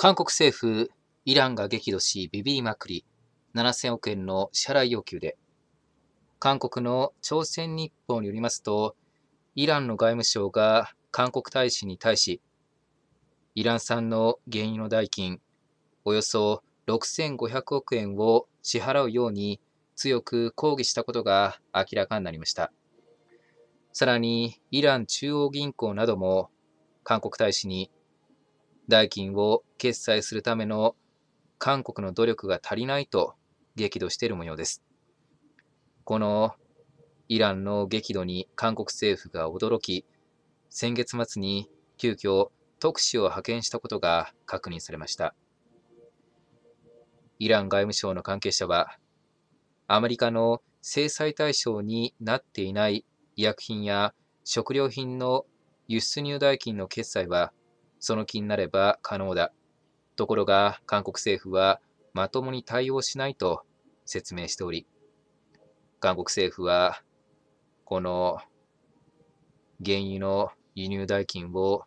韓国政府、イランが激怒し、ビビりまくり、7000億円の支払い要求で、韓国の朝鮮日報によりますと、イランの外務省が韓国大使に対し、イラン産の原油の代金、およそ6500億円を支払うように強く抗議したことが明らかになりました。さらに、イラン中央銀行なども韓国大使に代金を決済するための韓国の努力が足りないと激怒している模様です。このイランの激怒に韓国政府が驚き、先月末に急遽特使を派遣したことが確認されました。イラン外務省の関係者は、アメリカの制裁対象になっていない医薬品や食料品の輸出入代金の決済はその気になれば可能だ。ところが韓国政府はまともに対応しないと説明しており、韓国政府はこの原油の輸入代金を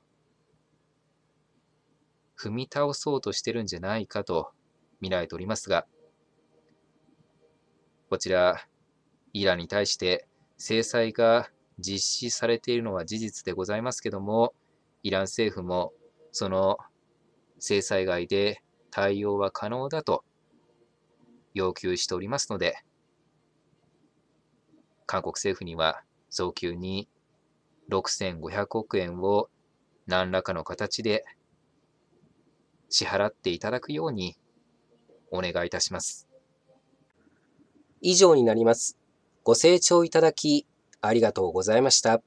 踏み倒そうとしてるんじゃないかと見られておりますが、こちら、イランに対して制裁が実施されているのは事実でございますけども、イラン政府もその制裁外で対応は可能だと要求しておりますので、韓国政府には早急に6500億円を何らかの形で支払っていただくようにお願いいたします。以上になります。ご清聴いただきありがとうございました。